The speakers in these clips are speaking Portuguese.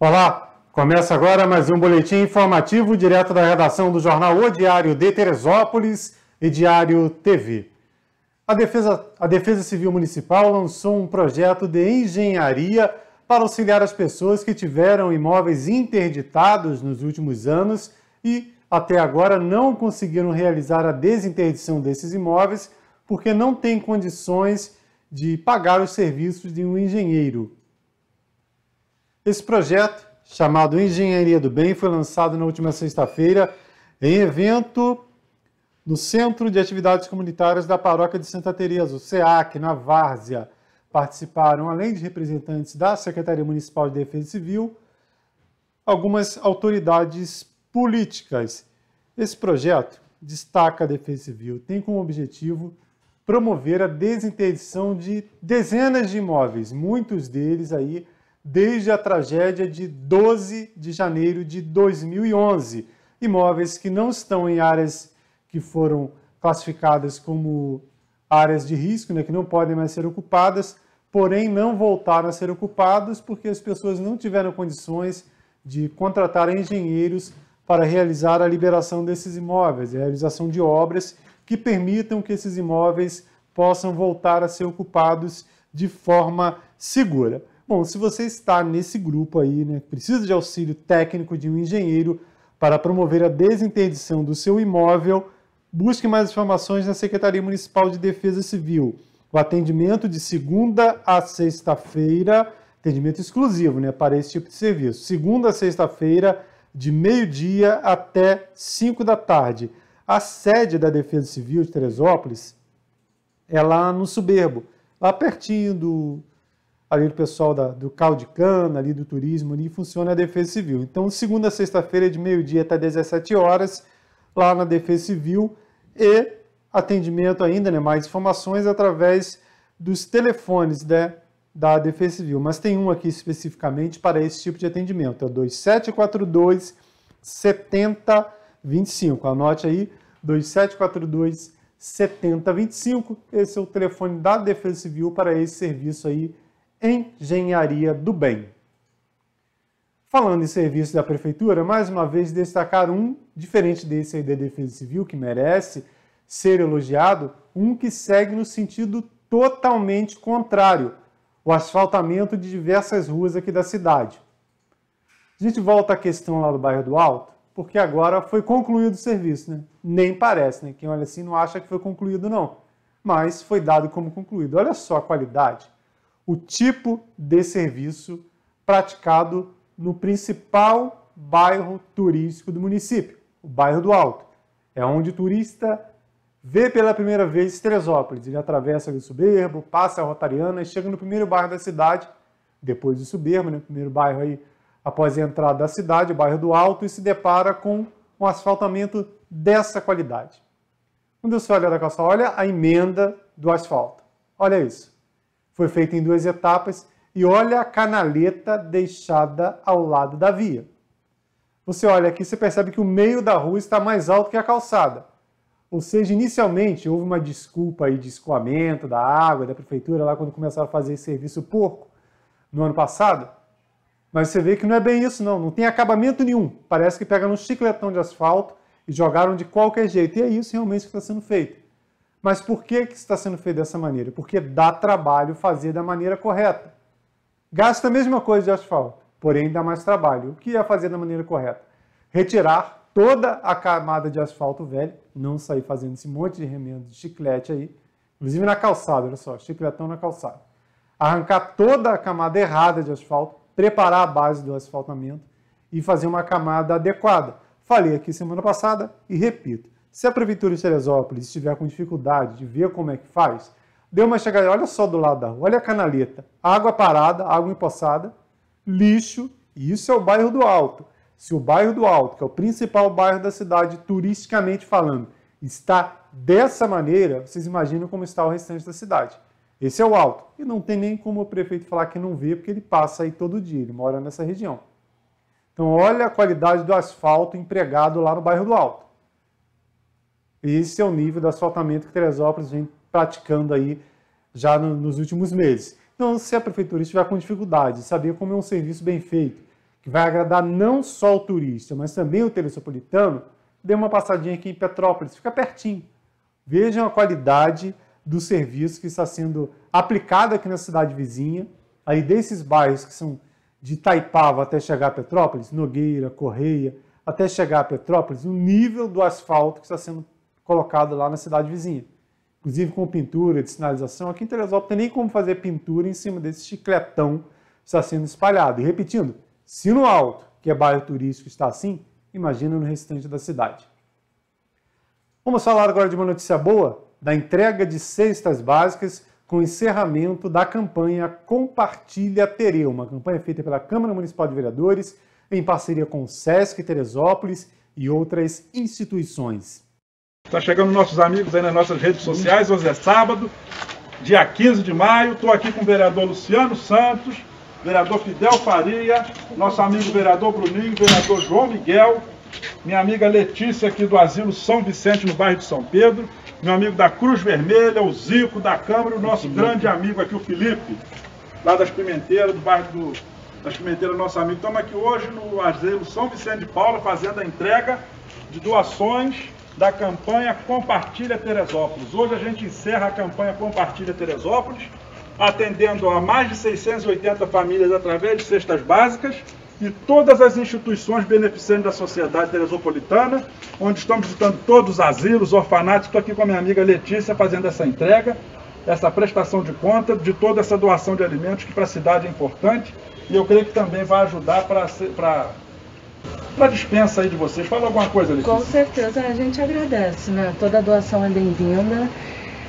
Olá, começa agora mais um boletim informativo direto da redação do jornal O Diário de Teresópolis e Diário TV. A Defesa, a Defesa Civil Municipal lançou um projeto de engenharia para auxiliar as pessoas que tiveram imóveis interditados nos últimos anos e até agora não conseguiram realizar a desinterdição desses imóveis porque não têm condições de pagar os serviços de um engenheiro. Esse projeto, chamado Engenharia do Bem, foi lançado na última sexta-feira em evento no Centro de Atividades Comunitárias da Paróquia de Santa Teresa, o SEAC, na Várzea. Participaram, além de representantes da Secretaria Municipal de Defesa Civil, algumas autoridades políticas. Esse projeto destaca a Defesa Civil, tem como objetivo promover a desinterdição de dezenas de imóveis, muitos deles aí desde a tragédia de 12 de janeiro de 2011. Imóveis que não estão em áreas que foram classificadas como áreas de risco, né, que não podem mais ser ocupadas, porém não voltaram a ser ocupados porque as pessoas não tiveram condições de contratar engenheiros para realizar a liberação desses imóveis, a realização de obras que permitam que esses imóveis possam voltar a ser ocupados de forma segura. Bom, se você está nesse grupo aí, né, precisa de auxílio técnico de um engenheiro para promover a desinterdição do seu imóvel, busque mais informações na Secretaria Municipal de Defesa Civil. O atendimento de segunda a sexta-feira, atendimento exclusivo né, para esse tipo de serviço. Segunda a sexta-feira, de meio-dia até 5 da tarde. A sede da Defesa Civil de Teresópolis é lá no Soberbo, lá pertinho do, ali do pessoal da, do Caldecana, ali do turismo, ali funciona a Defesa Civil. Então, segunda a sexta-feira, de meio-dia até 17 horas, lá na Defesa Civil e atendimento ainda, né, mais informações através dos telefones da, né, da Defesa Civil. Mas tem um aqui especificamente para esse tipo de atendimento, é o 2742 7025. Anote aí, 2742 7025. Esse é o telefone da Defesa Civil para esse serviço aí Engenharia do Bem. Falando em serviço da prefeitura, mais uma vez destacar um, diferente desse aí da Defesa Civil, que merece ser elogiado, um que segue no sentido totalmente contrário, o asfaltamento de diversas ruas aqui da cidade. A gente volta à questão lá do bairro do Alto, porque agora foi concluído o serviço, né? Nem parece, né? Quem olha assim não acha que foi concluído, não. Mas foi dado como concluído. Olha só a qualidade o tipo de serviço praticado no principal bairro turístico do município, o bairro do Alto. É onde o turista vê pela primeira vez Teresópolis. Ele atravessa o Soberbo, passa a Rotariana e chega no primeiro bairro da cidade, depois do Soberbo, no né? primeiro bairro aí após a entrada da cidade, o bairro do Alto, e se depara com um asfaltamento dessa qualidade. Quando você olha da calça, olha a emenda do asfalto. Olha isso. Foi feita em duas etapas e olha a canaleta deixada ao lado da via. Você olha aqui, você percebe que o meio da rua está mais alto que a calçada. Ou seja, inicialmente houve uma desculpa aí de escoamento da água da prefeitura lá quando começaram a fazer esse serviço porco no ano passado. Mas você vê que não é bem isso não, não tem acabamento nenhum. Parece que pegaram um chicletão de asfalto e jogaram de qualquer jeito. E é isso realmente que está sendo feito. Mas por que, que está sendo feito dessa maneira? Porque dá trabalho fazer da maneira correta. Gasta a mesma coisa de asfalto, porém dá mais trabalho. O que é fazer da maneira correta? Retirar toda a camada de asfalto velho, não sair fazendo esse monte de remendo de chiclete aí, inclusive na calçada, olha só, chicletão na calçada. Arrancar toda a camada errada de asfalto, preparar a base do asfaltamento e fazer uma camada adequada. Falei aqui semana passada e repito. Se a Prefeitura de Teresópolis estiver com dificuldade de ver como é que faz, dê uma chegada, olha só do lado da rua, olha a canaleta, água parada, água empoçada, lixo, e isso é o bairro do Alto. Se o bairro do Alto, que é o principal bairro da cidade, turisticamente falando, está dessa maneira, vocês imaginam como está o restante da cidade. Esse é o Alto. E não tem nem como o prefeito falar que não vê, porque ele passa aí todo dia, ele mora nessa região. Então olha a qualidade do asfalto empregado lá no bairro do Alto. E esse é o nível do asfaltamento que Teresópolis vem praticando aí já no, nos últimos meses. Então, se a prefeitura estiver com dificuldade de saber como é um serviço bem feito, que vai agradar não só o turista, mas também o teresopolitano, dê uma passadinha aqui em Petrópolis, fica pertinho. Vejam a qualidade do serviço que está sendo aplicado aqui na cidade vizinha, aí desses bairros que são de Taipava até chegar a Petrópolis, Nogueira, Correia, até chegar a Petrópolis, o nível do asfalto que está sendo colocado lá na cidade vizinha. Inclusive com pintura de sinalização. Aqui em Teresópolis não tem nem como fazer pintura em cima desse chicletão que está sendo espalhado. E repetindo, se no alto, que é bairro turístico, está assim, imagina no restante da cidade. Vamos falar agora de uma notícia boa, da entrega de cestas básicas com encerramento da campanha Compartilha Tere, uma campanha feita pela Câmara Municipal de Vereadores em parceria com o SESC Teresópolis e outras instituições. Está chegando nossos amigos aí nas nossas redes sociais. Hoje é sábado, dia 15 de maio. Estou aqui com o vereador Luciano Santos, vereador Fidel Faria, nosso amigo vereador Bruninho, vereador João Miguel, minha amiga Letícia aqui do Asilo São Vicente, no bairro de São Pedro, meu amigo da Cruz Vermelha, o Zico da Câmara, o nosso grande amigo aqui, o Felipe, lá das Pimenteiras, do bairro do, das Pimenteiras, nosso amigo. Estamos aqui hoje no Asilo São Vicente de Paula, fazendo a entrega de doações da campanha Compartilha Teresópolis. Hoje a gente encerra a campanha Compartilha Teresópolis, atendendo a mais de 680 famílias através de cestas básicas e todas as instituições beneficiando da sociedade teresopolitana, onde estamos visitando todos os asilos, orfanatos. Estou aqui com a minha amiga Letícia fazendo essa entrega, essa prestação de conta de toda essa doação de alimentos que para a cidade é importante e eu creio que também vai ajudar para na dispensa aí de vocês. Fala alguma coisa, Letícia. Com certeza, a gente agradece, né? Toda doação é bem-vinda.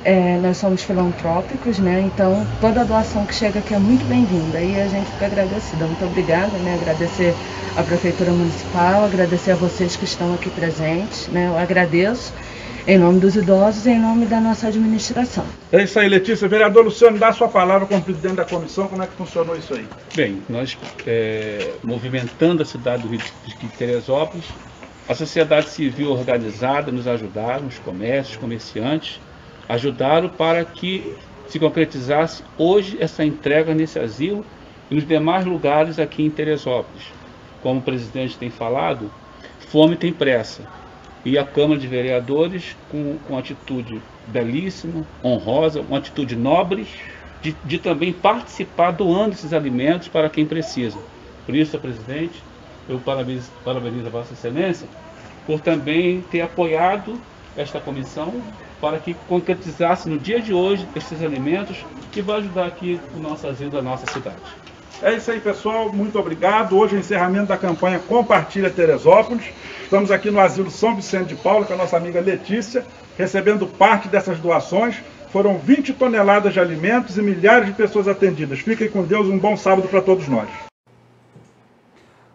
É, nós somos filantrópicos, né? Então toda doação que chega aqui é muito bem-vinda e a gente fica agradecida. Muito obrigada, né? Agradecer à Prefeitura Municipal, agradecer a vocês que estão aqui presentes, né? Eu agradeço em nome dos idosos e em nome da nossa administração. É isso aí, Letícia. Vereador Luciano, dá a sua palavra como presidente da comissão, como é que funcionou isso aí? Bem, nós é, movimentando a cidade do Rio de Teresópolis, a sociedade civil organizada nos ajudaram, os comércios, os comerciantes, ajudaram para que se concretizasse hoje essa entrega nesse asilo e nos demais lugares aqui em Teresópolis. Como o presidente tem falado, fome tem pressa e a Câmara de Vereadores com, com atitude belíssima, honrosa, uma atitude nobre de, de também participar doando esses alimentos para quem precisa. Por isso, presidente, eu parabenizo, parabenizo a Vossa Excelência por também ter apoiado esta comissão para que concretizasse no dia de hoje esses alimentos que vai ajudar aqui o nosso asilo a nossa cidade. É isso aí, pessoal. Muito obrigado. Hoje é o encerramento da campanha Compartilha Teresópolis. Estamos aqui no Asilo São Vicente de Paulo com a nossa amiga Letícia, recebendo parte dessas doações. Foram 20 toneladas de alimentos e milhares de pessoas atendidas. Fiquem com Deus, um bom sábado para todos nós.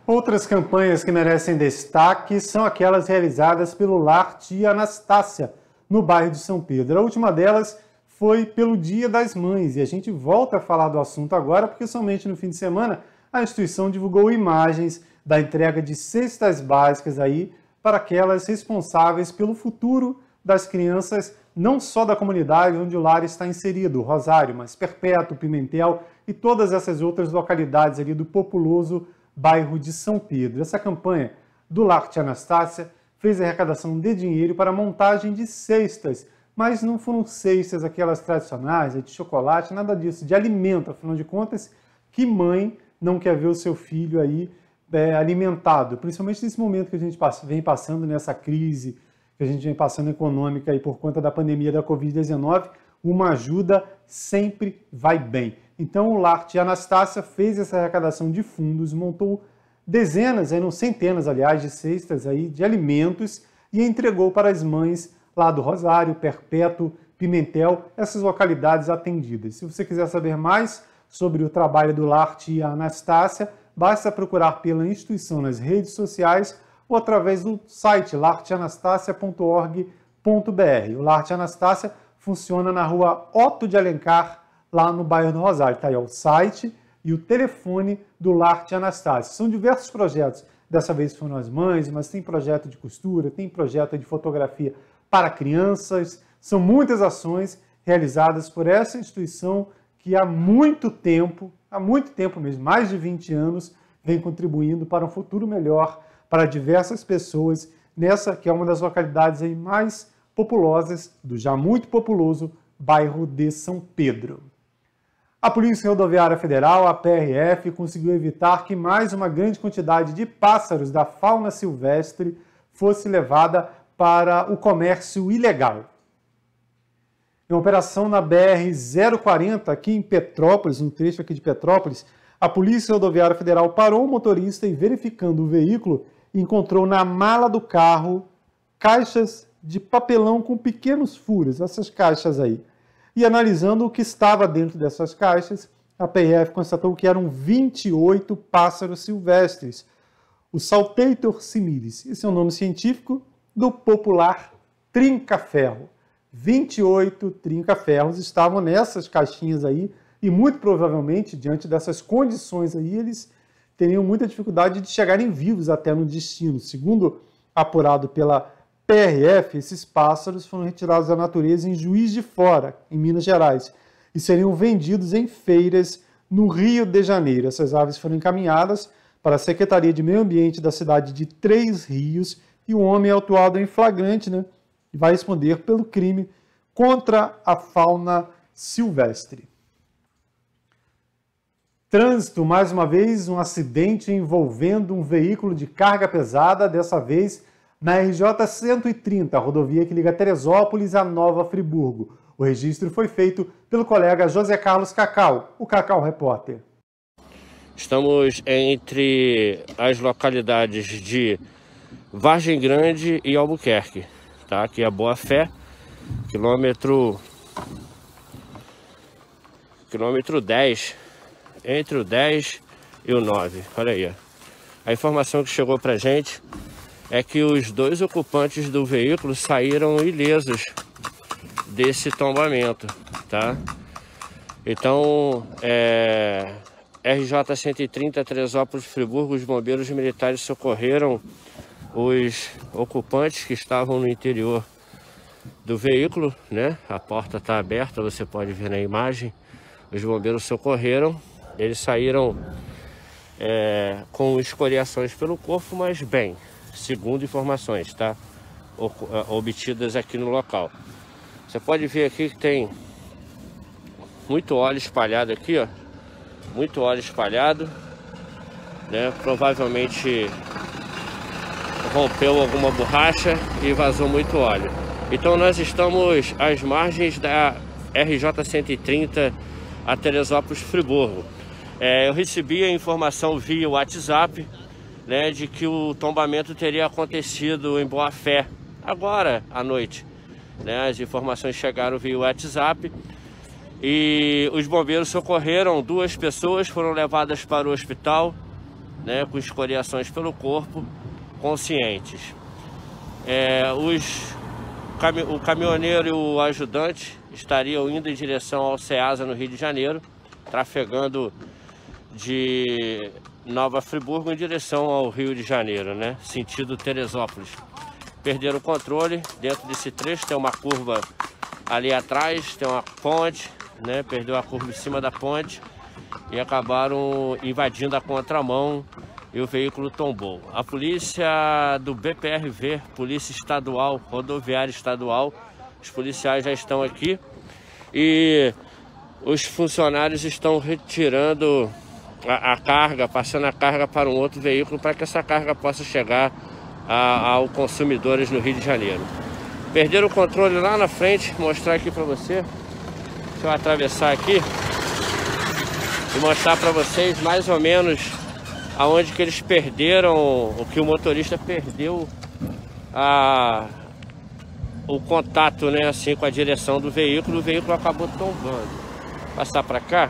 Outras campanhas que merecem destaque são aquelas realizadas pelo Lar Tia Anastácia, no bairro de São Pedro. A última delas foi pelo Dia das Mães. E a gente volta a falar do assunto agora, porque somente no fim de semana a instituição divulgou imagens da entrega de cestas básicas aí para aquelas responsáveis pelo futuro das crianças, não só da comunidade onde o lar está inserido, Rosário, mas Perpétuo, Pimentel e todas essas outras localidades ali do populoso bairro de São Pedro. Essa campanha do Lar de Anastácia fez arrecadação de dinheiro para a montagem de cestas mas não foram cestas aquelas tradicionais, de chocolate, nada disso, de alimento, afinal de contas, que mãe não quer ver o seu filho aí é, alimentado, principalmente nesse momento que a gente vem passando nessa crise que a gente vem passando econômica aí por conta da pandemia da Covid-19, uma ajuda sempre vai bem. Então o Larte Anastácia fez essa arrecadação de fundos, montou dezenas, aí não centenas, aliás, de cestas aí de alimentos e entregou para as mães lá do Rosário, Perpétuo, Pimentel, essas localidades atendidas. Se você quiser saber mais sobre o trabalho do Larte e a Anastácia, basta procurar pela instituição nas redes sociais ou através do site larteanastácia.org.br. O Larte Anastácia funciona na rua Otto de Alencar, lá no bairro do Rosário. Está aí o site e o telefone do Larte Anastácia. São diversos projetos. Dessa vez foram as mães, mas tem projeto de costura, tem projeto de fotografia para crianças. São muitas ações realizadas por essa instituição que há muito tempo, há muito tempo mesmo, mais de 20 anos, vem contribuindo para um futuro melhor para diversas pessoas nessa que é uma das localidades aí mais populosas do já muito populoso bairro de São Pedro. A Polícia Rodoviária Federal, a PRF, conseguiu evitar que mais uma grande quantidade de pássaros da fauna silvestre fosse levada para o comércio ilegal. Em uma operação na BR-040, aqui em Petrópolis, um trecho aqui de Petrópolis, a Polícia Rodoviária Federal parou o motorista e, verificando o veículo, encontrou na mala do carro caixas de papelão com pequenos furos, essas caixas aí. E analisando o que estava dentro dessas caixas, a PRF constatou que eram 28 pássaros silvestres, o Saltator similis. Esse é um nome científico do popular trinca-ferro. 28 trinca-ferros estavam nessas caixinhas aí e muito provavelmente, diante dessas condições aí, eles teriam muita dificuldade de chegarem vivos até no destino. Segundo apurado pela PRF, esses pássaros foram retirados da natureza em Juiz de Fora, em Minas Gerais, e seriam vendidos em feiras no Rio de Janeiro. Essas aves foram encaminhadas para a Secretaria de Meio Ambiente da cidade de Três Rios e o homem é autuado em flagrante, né? E vai responder pelo crime contra a fauna silvestre. Trânsito, mais uma vez, um acidente envolvendo um veículo de carga pesada, dessa vez na RJ 130, a rodovia que liga Teresópolis a Nova Friburgo. O registro foi feito pelo colega José Carlos Cacau, o Cacau Repórter. Estamos entre as localidades de Vargem Grande e Albuquerque, tá? Aqui é Boa Fé, quilômetro quilômetro 10, entre o 10 e o 9. Olha aí. Ó. A informação que chegou pra gente é que os dois ocupantes do veículo saíram ilesos desse tombamento, tá? Então, é, RJ 130 Tresópolis Friburgo, os bombeiros militares socorreram os ocupantes que estavam no interior do veículo, né? A porta está aberta, você pode ver na imagem. Os bombeiros socorreram, eles saíram é, com escoriações pelo corpo, mas bem, segundo informações, tá? É, obtidas aqui no local. Você pode ver aqui que tem muito óleo espalhado aqui, ó. Muito óleo espalhado, né? Provavelmente rompeu alguma borracha e vazou muito óleo. Então nós estamos às margens da RJ-130 a Teresópolis-Friburgo. É, eu recebi a informação via WhatsApp né, de que o tombamento teria acontecido em Boa Fé, agora à noite. Né, as informações chegaram via WhatsApp e os bombeiros socorreram duas pessoas, foram levadas para o hospital né, com escoriações pelo corpo conscientes. É, os, o caminhoneiro e o ajudante estariam indo em direção ao Ceasa, no Rio de Janeiro, trafegando de Nova Friburgo em direção ao Rio de Janeiro, né? sentido Teresópolis. Perderam o controle, dentro desse trecho tem uma curva ali atrás, tem uma ponte, né? perdeu a curva em cima da ponte e acabaram invadindo a contramão e o veículo tombou. A polícia do BPRV, Polícia Estadual, Rodoviária Estadual, os policiais já estão aqui e os funcionários estão retirando a, a carga, passando a carga para um outro veículo para que essa carga possa chegar aos ao consumidores no Rio de Janeiro. Perderam o controle lá na frente, mostrar aqui para você. Deixa eu atravessar aqui e mostrar para vocês mais ou menos aonde que eles perderam, o que o motorista perdeu a, o contato né, assim, com a direção do veículo, o veículo acabou tombando. Vou passar para cá,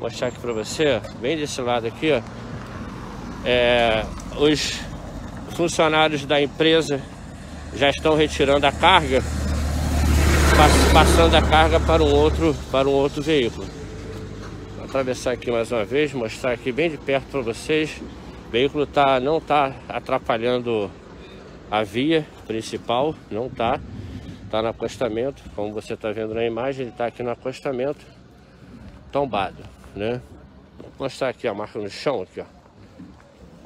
mostrar aqui para você, bem desse lado aqui, ó, é, os funcionários da empresa já estão retirando a carga, passando a carga para um outro, para um outro veículo atravessar aqui mais uma vez, mostrar aqui bem de perto para vocês. O veículo tá, não está atrapalhando a via principal, não está. Está no acostamento, como você está vendo na imagem, ele está aqui no acostamento, tombado, né? Vou mostrar aqui a marca no chão, aqui, ó.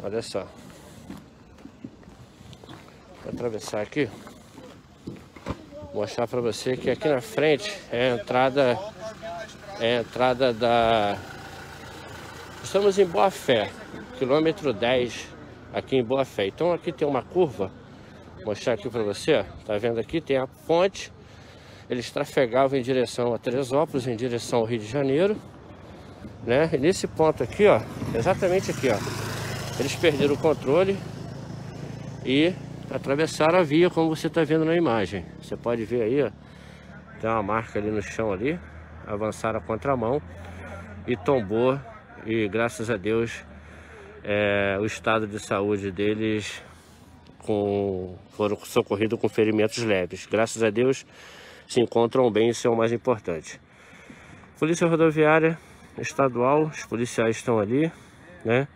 Olha só. Vou atravessar aqui. Mostrar para você que aqui na frente é a entrada é a entrada da. Estamos em Boa Fé, quilômetro 10, aqui em Boa Fé. Então aqui tem uma curva, vou mostrar aqui para você, tá vendo aqui? Tem a ponte. Eles trafegavam em direção a Teresópolis, em direção ao Rio de Janeiro. Né? E nesse ponto aqui, ó, exatamente aqui, ó, eles perderam o controle e atravessaram a via, como você está vendo na imagem. Você pode ver aí, ó, tem uma marca ali no chão ali, avançaram a contramão e tombou. E graças a Deus é, o estado de saúde deles com, foram socorridos com ferimentos leves. Graças a Deus se encontram bem, isso é o mais importante. Polícia Rodoviária Estadual, os policiais estão ali, né?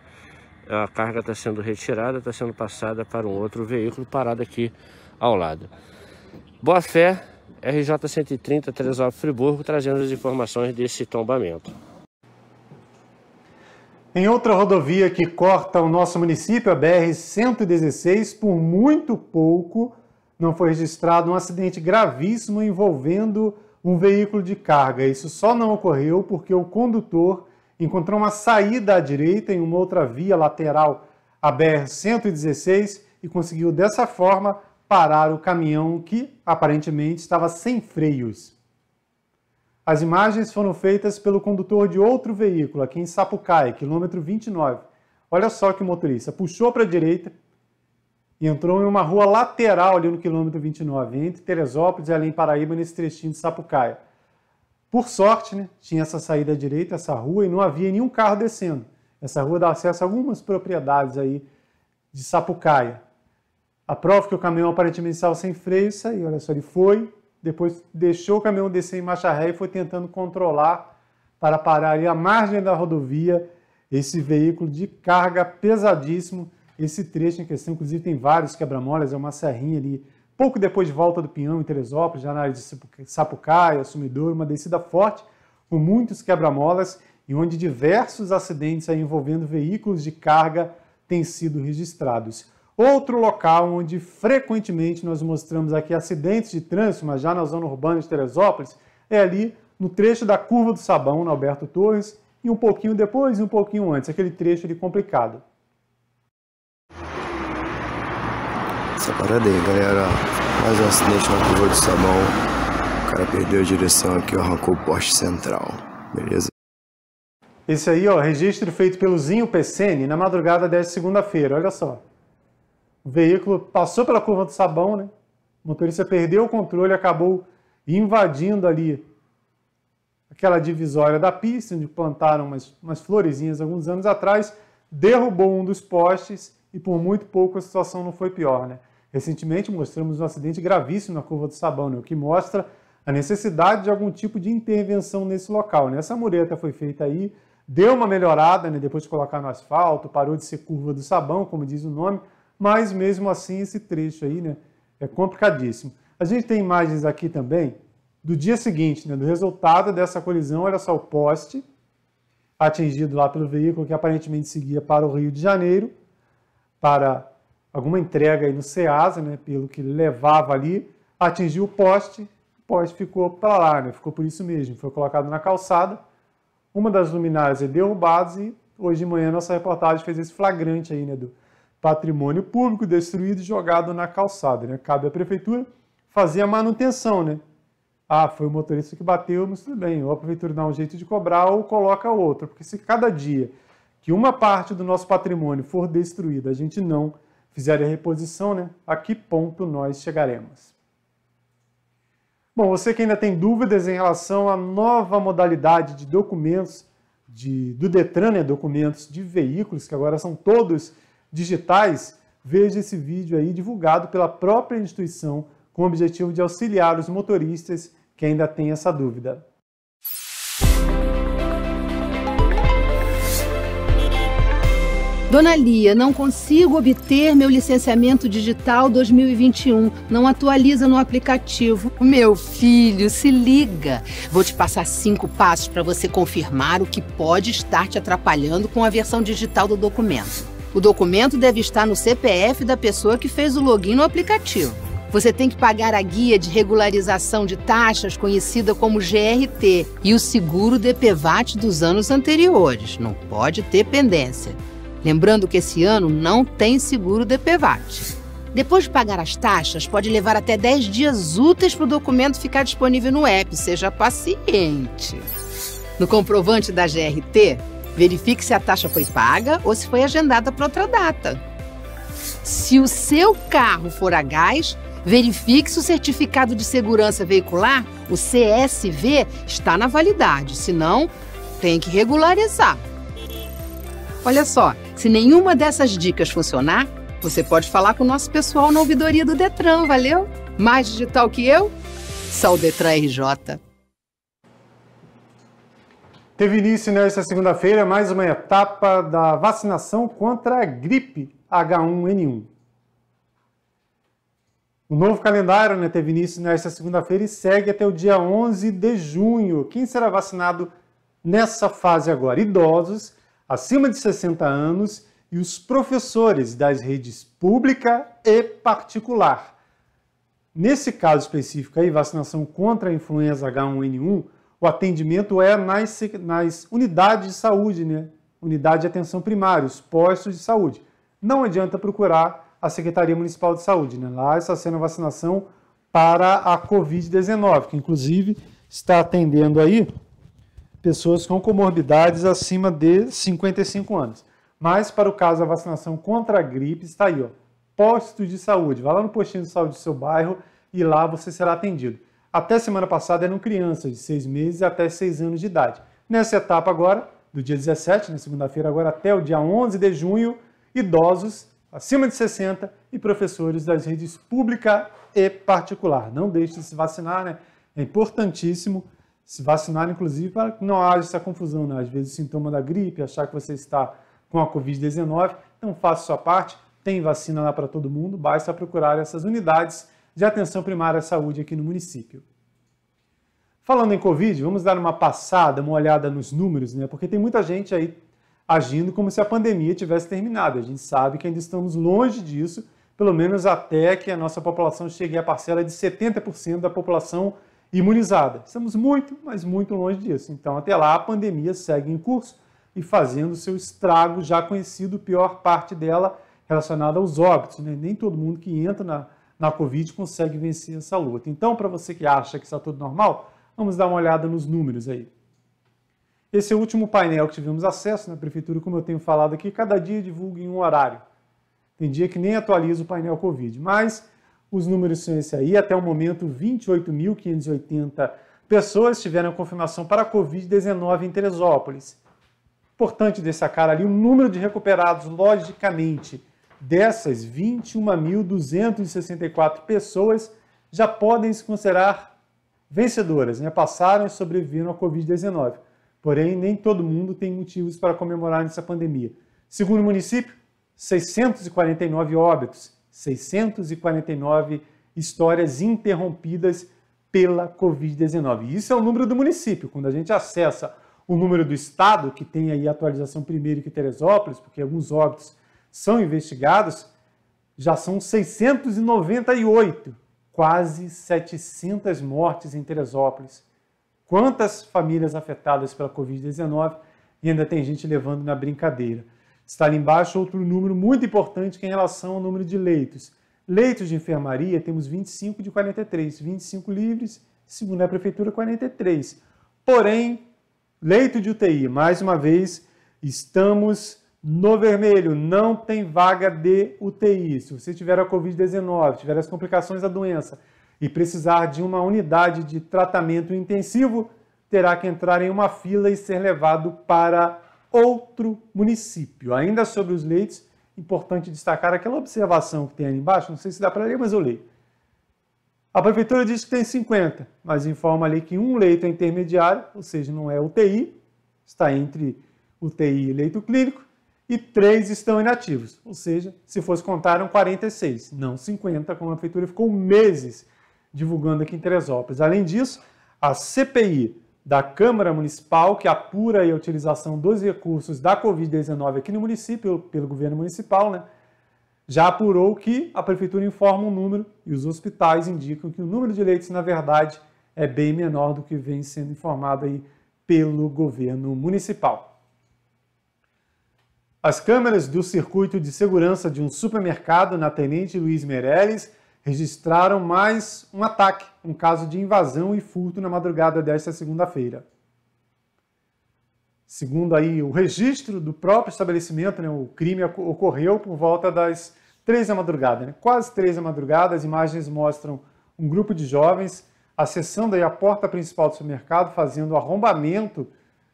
A carga está sendo retirada, está sendo passada para um outro veículo parado aqui ao lado. Boa fé RJ130 Teresópolis Friburgo, trazendo as informações desse tombamento. Em outra rodovia que corta o nosso município, a BR-116, por muito pouco não foi registrado um acidente gravíssimo envolvendo um veículo de carga. Isso só não ocorreu porque o condutor encontrou uma saída à direita em uma outra via lateral à BR-116 e conseguiu, dessa forma, parar o caminhão que, aparentemente, estava sem freios. As imagens foram feitas pelo condutor de outro veículo, aqui em Sapucaia, quilômetro 29. Olha só que motorista, puxou para a direita e entrou em uma rua lateral ali no quilômetro 29, entre Teresópolis e Além Paraíba, nesse trechinho de Sapucaia. Por sorte, né, tinha essa saída à direita, essa rua, e não havia nenhum carro descendo. Essa rua dá acesso a algumas propriedades aí de Sapucaia. A prova que o caminhão aparentemente estava sem freio, saiu. Olha só, ele foi, depois deixou o caminhão descer em marcha ré e foi tentando controlar para parar ali à margem da rodovia esse veículo de carga pesadíssimo, esse trecho em questão, inclusive tem vários quebra-molas, é uma serrinha ali, pouco depois de volta do Pinhão em Teresópolis, já na área de Sapucaia, Sumidouro, uma descida forte, com muitos quebra-molas e onde diversos acidentes envolvendo veículos de carga têm sido registrados. Outro local onde frequentemente nós mostramos aqui acidentes de trânsito, mas já na zona urbana de Teresópolis, é ali no trecho da curva do Sabão, na Alberto Torres, e um pouquinho depois e um pouquinho antes, aquele trecho ali complicado. Essa parada aí, galera. Mais um acidente na curva do Sabão. O cara perdeu a direção aqui, arrancou o poste central. Beleza? Esse aí, ó, registro feito pelo Zinho PCN na madrugada desta segunda-feira, olha só. O veículo passou pela curva do sabão, né? O motorista perdeu o controle, acabou invadindo ali aquela divisória da pista, onde plantaram umas, umas florezinhas alguns anos atrás, derrubou um dos postes e por muito pouco a situação não foi pior, né? Recentemente mostramos um acidente gravíssimo na curva do Sabão, né? o que mostra a necessidade de algum tipo de intervenção nesse local. Né? Essa mureta foi feita aí, deu uma melhorada né? depois de colocar no asfalto, parou de ser curva do Sabão, como diz o nome, mas mesmo assim esse trecho aí né, é complicadíssimo. A gente tem imagens aqui também do dia seguinte, né, do resultado dessa colisão, era só o poste atingido lá pelo veículo que aparentemente seguia para o Rio de Janeiro, para alguma entrega aí no Ceasa, né, pelo que levava ali, atingiu o poste, o poste ficou para lá, né, ficou por isso mesmo, foi colocado na calçada, uma das luminárias é derrubada e hoje de manhã nossa reportagem fez esse flagrante aí, né, do, patrimônio público destruído e jogado na calçada. Né? Cabe à prefeitura fazer a manutenção, né? Ah, foi o motorista que bateu, mas tudo bem. Ou a prefeitura dá um jeito de cobrar ou coloca outro, Porque se cada dia que uma parte do nosso patrimônio for destruída, a gente não fizer a reposição, né? A que ponto nós chegaremos? Bom, você que ainda tem dúvidas em relação à nova modalidade de documentos de, do Detran, né? documentos de veículos, que agora são todos digitais, veja esse vídeo aí divulgado pela própria instituição com o objetivo de auxiliar os motoristas que ainda têm essa dúvida. Dona Lia, não consigo obter meu licenciamento digital 2021. Não atualiza no aplicativo. Meu filho, se liga. Vou te passar cinco passos para você confirmar o que pode estar te atrapalhando com a versão digital do documento. O documento deve estar no CPF da pessoa que fez o login no aplicativo. Você tem que pagar a guia de regularização de taxas, conhecida como GRT, e o seguro DPVAT dos anos anteriores. Não pode ter pendência. Lembrando que esse ano não tem seguro DPVAT. Depois de pagar as taxas, pode levar até 10 dias úteis para o documento ficar disponível no app. Seja paciente. No comprovante da GRT, Verifique se a taxa foi paga ou se foi agendada para outra data. Se o seu carro for a gás, verifique se o certificado de segurança veicular, o CSV, está na validade, senão tem que regularizar. Olha só, se nenhuma dessas dicas funcionar, você pode falar com o nosso pessoal na ouvidoria do Detran, valeu? Mais digital que eu? Só o Detran RJ. Teve início nesta segunda-feira mais uma etapa da vacinação contra a gripe H1N1. O novo calendário né, teve início nesta segunda-feira e segue até o dia 11 de junho. Quem será vacinado nessa fase agora? Idosos acima de 60 anos e os professores das redes pública e particular. Nesse caso específico aí, vacinação contra a influenza H1N1, o atendimento é nas, nas unidades de saúde, né? Unidade de atenção primária, os postos de saúde. Não adianta procurar a Secretaria Municipal de Saúde, né? Lá está sendo a vacinação para a Covid-19, que inclusive está atendendo aí pessoas com comorbidades acima de 55 anos. Mas para o caso da vacinação contra a gripe, está aí, ó, postos de saúde. Vá lá no postinho de saúde do seu bairro e lá você será atendido. Até semana passada eram crianças de 6 meses até 6 anos de idade. Nessa etapa agora, do dia 17, na segunda-feira, agora até o dia 11 de junho, idosos acima de 60 e professores das redes pública e particular. Não deixe de se vacinar, né? É importantíssimo se vacinar, inclusive, para que não haja essa confusão, né? Às vezes, sintoma da gripe, achar que você está com a Covid-19. Então, faça sua parte. Tem vacina lá para todo mundo, basta procurar essas unidades de atenção primária à saúde aqui no município. Falando em Covid, vamos dar uma passada, uma olhada nos números, né? Porque tem muita gente aí agindo como se a pandemia tivesse terminado. A gente sabe que ainda estamos longe disso, pelo menos até que a nossa população chegue à parcela de 70% da população imunizada. Estamos muito, mas muito longe disso. Então, até lá, a pandemia segue em curso e fazendo seu estrago já conhecido, pior parte dela relacionada aos óbitos. Né? Nem todo mundo que entra na na Covid consegue vencer essa luta. Então, para você que acha que está tudo normal, vamos dar uma olhada nos números aí. Esse é o último painel que tivemos acesso na prefeitura, como eu tenho falado aqui, cada dia divulga em um horário. Tem dia que nem atualiza o painel Covid, mas os números são esse aí. Até o momento, 28.580 pessoas tiveram confirmação para Covid-19 em Teresópolis. Importante destacar ali o número de recuperados, logicamente, Dessas, 21.264 pessoas já podem se considerar vencedoras, né? passaram e sobreviveram à Covid-19. Porém, nem todo mundo tem motivos para comemorar nessa pandemia. Segundo o município, 649 óbitos, 649 histórias interrompidas pela Covid-19. Isso é o número do município. Quando a gente acessa o número do estado, que tem aí a atualização primeiro que Teresópolis, porque alguns óbitos são investigados já são 698, quase 700 mortes em Teresópolis. Quantas famílias afetadas pela Covid-19 e ainda tem gente levando na brincadeira. Está ali embaixo outro número muito importante que é em relação ao número de leitos. Leitos de enfermaria temos 25 de 43, 25 livres, segundo a prefeitura 43. Porém, leito de UTI, mais uma vez, estamos no vermelho, não tem vaga de UTI. Se você tiver a Covid-19, tiver as complicações da doença e precisar de uma unidade de tratamento intensivo, terá que entrar em uma fila e ser levado para outro município. Ainda sobre os leitos, importante destacar aquela observação que tem ali embaixo, não sei se dá para ler, mas eu leio. A prefeitura diz que tem 50, mas informa ali que um leito é intermediário, ou seja, não é UTI, está entre UTI e leito clínico, e 3 estão inativos. Ou seja, se fosse contar, eram 46, não 50, como a prefeitura ficou meses divulgando aqui em Teresópolis. Além disso, a CPI da Câmara Municipal, que apura a utilização dos recursos da Covid-19 aqui no município, pelo governo municipal, né, já apurou que a prefeitura informa um número e os hospitais indicam que o número de leitos, na verdade, é bem menor do que vem sendo informado aí pelo governo municipal. As câmeras do circuito de segurança de um supermercado na Tenente Luiz Meirelles registraram mais um ataque, um caso de invasão e furto na madrugada desta segunda-feira. Segundo aí o registro do próprio estabelecimento, né, o crime ocorreu por volta das três da madrugada, né? quase três da madrugada. As imagens mostram um grupo de jovens acessando aí a porta principal do supermercado, fazendo arrombamento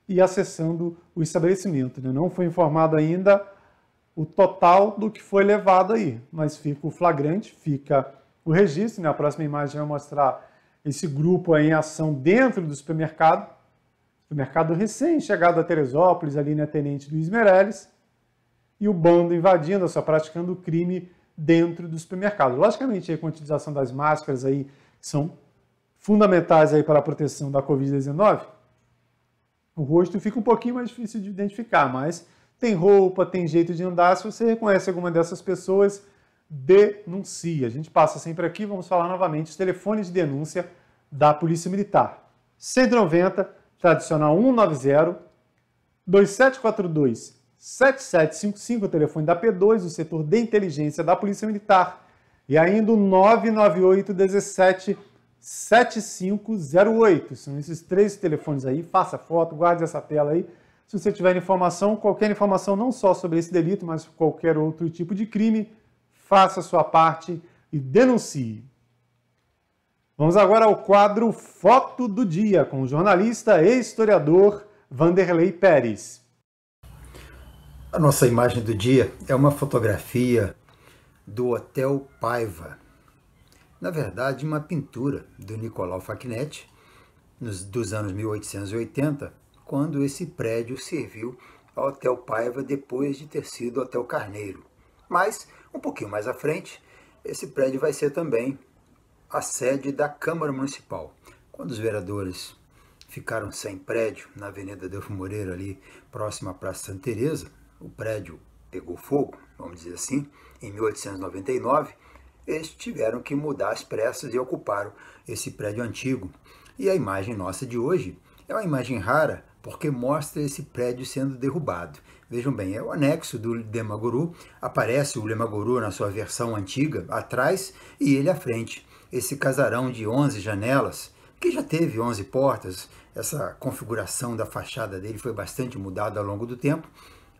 e acessando o estabelecimento. Né? Não foi informado ainda o total do que foi levado aí, mas fica o flagrante, fica o registro. Né? A próxima imagem vai mostrar esse grupo em ação dentro do supermercado, supermercado recém-chegado a Teresópolis, ali na né? Tenente Luiz Meirelles, e o bando invadindo, só praticando crime dentro do supermercado. Logicamente, aí, com a utilização das máscaras aí, que são fundamentais aí para a proteção da Covid-19, o rosto fica um pouquinho mais difícil de identificar, mas tem roupa, tem jeito de andar. Se você reconhece alguma dessas pessoas, denuncie. A gente passa sempre aqui, vamos falar novamente os telefones de denúncia da Polícia Militar. 190, tradicional 190, 2742 7755, o telefone da P2, o setor de inteligência da Polícia Militar. E ainda o 998 17 7508. São esses três telefones aí. Faça foto, guarde essa tela aí. Se você tiver informação, qualquer informação, não só sobre esse delito, mas qualquer outro tipo de crime, faça a sua parte e denuncie. Vamos agora ao quadro Foto do Dia, com o jornalista e historiador Vanderlei Pérez. A nossa imagem do dia é uma fotografia do Hotel Paiva, na verdade, uma pintura do Nicolau Facchinetti, nos, dos anos 1880, quando esse prédio serviu ao Hotel Paiva depois de ter sido Hotel Carneiro. Mas, um pouquinho mais à frente, esse prédio vai ser também a sede da Câmara Municipal. Quando os vereadores ficaram sem prédio na Avenida Delfo Moreira, ali próxima à Praça Santa Teresa, o prédio pegou fogo, vamos dizer assim, em 1899, eles tiveram que mudar as pressas e ocuparam esse prédio antigo. E a imagem nossa de hoje é uma imagem rara porque mostra esse prédio sendo derrubado. Vejam bem, é o anexo do Lemaguru, aparece o Lemaguru na sua versão antiga, atrás, e ele à frente. Esse casarão de 11 janelas, que já teve 11 portas, essa configuração da fachada dele foi bastante mudada ao longo do tempo,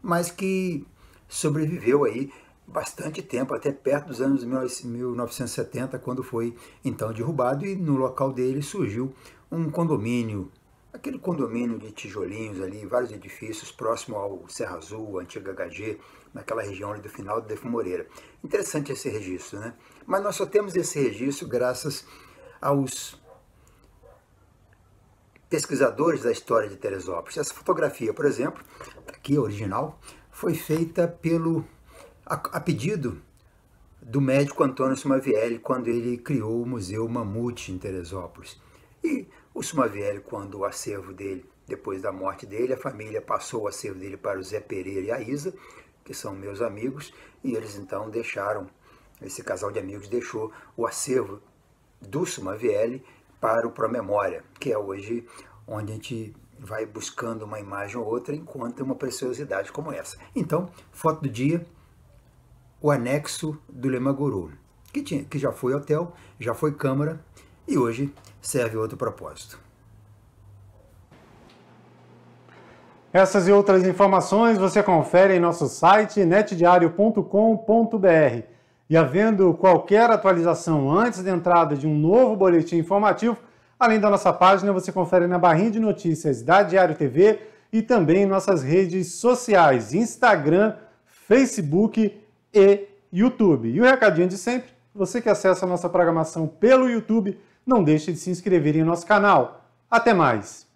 mas que sobreviveu aí bastante tempo, até perto dos anos 1970, quando foi então derrubado e no local dele surgiu um condomínio, aquele condomínio de tijolinhos ali, vários edifícios próximo ao Serra Azul, antiga HG, naquela região ali do final do Defo Moreira. Interessante esse registro, né? Mas nós só temos esse registro graças aos pesquisadores da história de Teresópolis. Essa fotografia, por exemplo, tá aqui original, foi feita pelo a, a pedido do médico Antônio Sumavielli quando ele criou o Museu Mamute em Teresópolis. E o Sumavielli, quando o acervo dele, depois da morte dele, a família passou o acervo dele para o Zé Pereira e a Isa, que são meus amigos, e eles então deixaram, esse casal de amigos deixou o acervo do Sumavielli para o Promemória, que é hoje onde a gente vai buscando uma imagem ou outra enquanto uma preciosidade como essa. Então, foto do dia, o anexo do Lemagorô, que, tinha, que já foi hotel, já foi câmara e hoje serve outro propósito. Essas e outras informações você confere em nosso site netdiario.com.br. E havendo qualquer atualização antes da entrada de um novo boletim informativo, além da nossa página, você confere na barrinha de notícias da Diário TV e também em nossas redes sociais: Instagram, Facebook e YouTube. E o recadinho de sempre, você que acessa a nossa programação pelo YouTube, não deixe de se inscrever em nosso canal. Até mais!